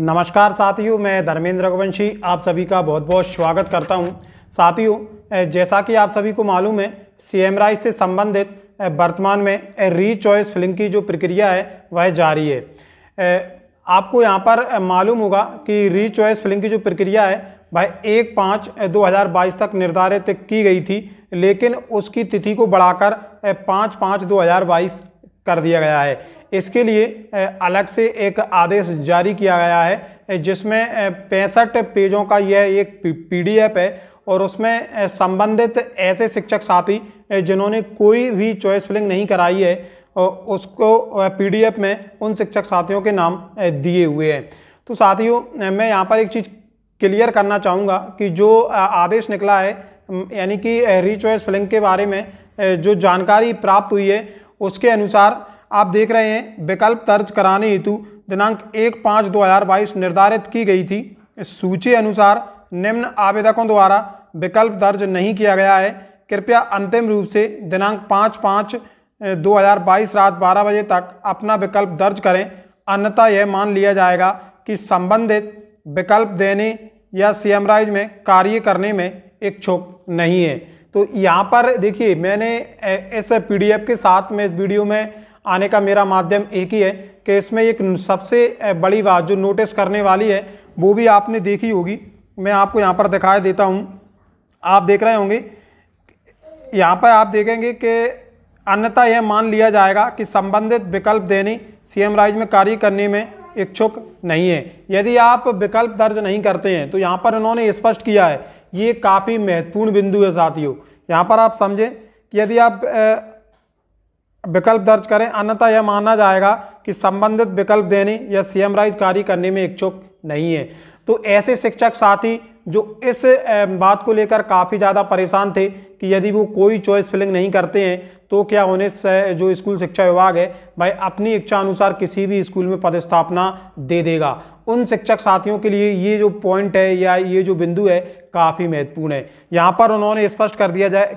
नमस्कार साथियों मैं धर्मेंद्र रघुवंशी आप सभी का बहुत बहुत स्वागत करता हूं साथियों जैसा कि आप सभी को मालूम है सीएमराई से संबंधित वर्तमान में री चॉइस फिल्म की जो प्रक्रिया है वह जारी है आपको यहां पर मालूम होगा कि री चॉइस फिल्म की जो प्रक्रिया है वह एक पाँच दो हज़ार बाईस तक निर्धारित की गई थी लेकिन उसकी तिथि को बढ़ाकर पाँच पाँच दो हज़ार बाईस कर दिया गया है इसके लिए अलग से एक आदेश जारी किया गया है जिसमें पैंसठ पेजों का यह एक पीडीएफ है और उसमें संबंधित ऐसे शिक्षक साथी जिन्होंने कोई भी चॉइस फिलिंग नहीं कराई है उसको पीडीएफ में उन शिक्षक साथियों के नाम दिए हुए हैं तो साथियों मैं यहाँ पर एक चीज़ क्लियर करना चाहूँगा कि जो आदेश निकला है यानी कि री चॉइस फिलिंग के बारे में जो जानकारी प्राप्त हुई है उसके अनुसार आप देख रहे हैं विकल्प दर्ज कराने हेतु दिनांक एक पाँच दो हज़ार बाईस निर्धारित की गई थी इस सूची अनुसार निम्न आवेदकों द्वारा विकल्प दर्ज नहीं किया गया है कृपया अंतिम रूप से दिनांक पाँच पाँच दो हज़ार बाईस रात बारह बजे तक अपना विकल्प दर्ज करें अन्यथा यह मान लिया जाएगा कि संबंधित विकल्प देने या सीएमराइज में कार्य करने में इच्छुक नहीं है तो यहाँ पर देखिए मैंने इस पीडीएफ के साथ में इस वीडियो में आने का मेरा माध्यम एक ही है कि इसमें एक सबसे बड़ी बात जो नोटिस करने वाली है वो भी आपने देखी होगी मैं आपको यहाँ पर दिखाई देता हूँ आप देख रहे होंगे यहाँ पर आप देखेंगे कि अन्यथा यह मान लिया जाएगा कि संबंधित विकल्प देने सीएम राज्य में कार्य करने में इच्छुक नहीं है यदि आप विकल्प दर्ज नहीं करते हैं तो यहाँ पर उन्होंने स्पष्ट किया है ये काफ़ी महत्वपूर्ण बिंदु है साथियों यहाँ पर आप समझें कि यदि आप विकल्प दर्ज करें अन्यथा यह माना जाएगा कि संबंधित विकल्प देने या सीएम राइज कार्य करने में इच्छुक नहीं है तो ऐसे शिक्षक साथी जो इस बात को लेकर काफ़ी ज़्यादा परेशान थे कि यदि वो कोई चॉइस फिलिंग नहीं करते हैं तो क्या होने से जो स्कूल शिक्षा विभाग है भाई अपनी इच्छा अनुसार किसी भी स्कूल में पदस्थापना दे देगा उन शिक्षक साथियों के लिए ये जो पॉइंट है या ये जो बिंदु है काफ़ी महत्वपूर्ण है यहाँ पर उन्होंने स्पष्ट कर दिया जाए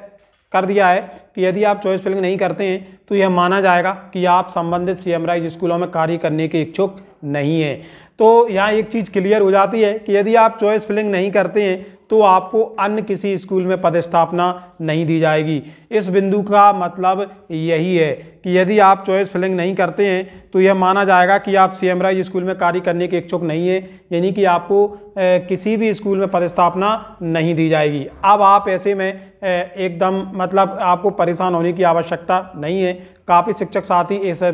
कर दिया है कि यदि आप चॉइस फिलिंग नहीं करते हैं तो यह माना जाएगा कि आप संबंधित राइज स्कूलों में कार्य करने के इच्छुक नहीं है तो यहाँ एक चीज़ क्लियर हो जाती है कि यदि आप चॉइस फिलिंग नहीं करते हैं तो आपको अन्य किसी स्कूल में पदस्थापना नहीं दी जाएगी इस बिंदु का मतलब यही है कि यदि आप चॉइस फिलिंग नहीं करते हैं तो यह माना जाएगा कि आप सी स्कूल में कार्य करने के इच्छुक नहीं है यानी कि आपको ए, किसी भी स्कूल में पदस्थापना नहीं दी जाएगी अब आप ऐसे में एकदम मतलब आपको परेशान होने की आवश्यकता नहीं है काफ़ी शिक्षक साथी ऐसे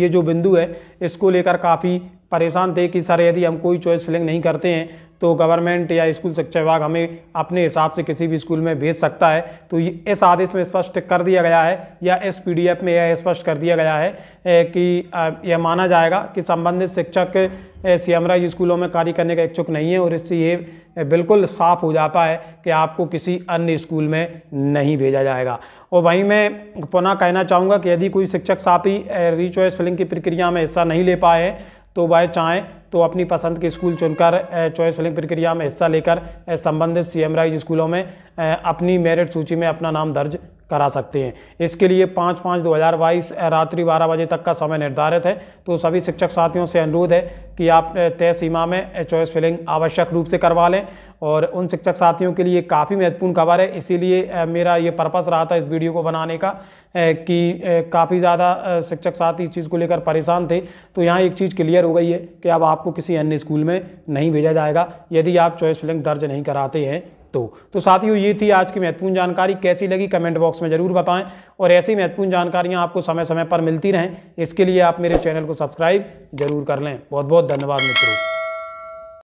ये जो बिंदु है इसको लेकर काफ़ी परेशान थे कि सर यदि हम कोई चॉइस फिलिंग नहीं करते हैं तो गवर्नमेंट या स्कूल शिक्षा विभाग हमें अपने हिसाब से किसी भी स्कूल में भेज सकता है तो इस आदेश में स्पष्ट कर दिया गया है या इस पीडीएफ में यह स्पष्ट कर दिया गया है कि यह माना जाएगा कि संबंधित शिक्षक सीएमराज स्कूलों में कार्य करने का इच्छुक नहीं है और इससे ये बिल्कुल साफ हो जाता है कि आपको किसी अन्य स्कूल में नहीं भेजा जाएगा और वहीं मैं पुनः कहना चाहूँगा कि यदि कोई शिक्षक साथी रीचॉइस फिलिंग की प्रक्रिया में हिस्सा नहीं ले पाए हैं तो वह चाहें तो अपनी पसंद के स्कूल चुनकर चॉइस फिलिंग प्रक्रिया में हिस्सा लेकर संबंधित सी स्कूलों में अपनी मेरिट सूची में अपना नाम दर्ज करा सकते हैं इसके लिए पाँच पाँच दो हज़ार बाईस रात्रि बारह बजे तक का समय निर्धारित है तो सभी शिक्षक साथियों से अनुरोध है कि आप तय सीमा में चॉइस फिलिंग आवश्यक रूप से करवा लें और उन शिक्षक साथियों के लिए काफ़ी महत्वपूर्ण खबर है इसीलिए मेरा ये पर्पस रहा था इस वीडियो को बनाने का कि काफ़ी ज़्यादा शिक्षक साथी इस चीज़ को लेकर परेशान थे तो यहाँ एक चीज़ क्लियर हो गई है कि अब आपको किसी अन्य स्कूल में नहीं भेजा जाएगा यदि आप चॉइस फिलिंग दर्ज नहीं कराते हैं सकते हो तो साथियों ये थी आज की महत्वपूर्ण जानकारी कैसी लगी कमेंट बॉक्स में ज़रूर बताएं और ऐसी महत्वपूर्ण जानकारियाँ आपको समय समय पर मिलती रहें इसके लिए आप मेरे चैनल को सब्सक्राइब जरूर कर लें बहुत बहुत धन्यवाद मित्रों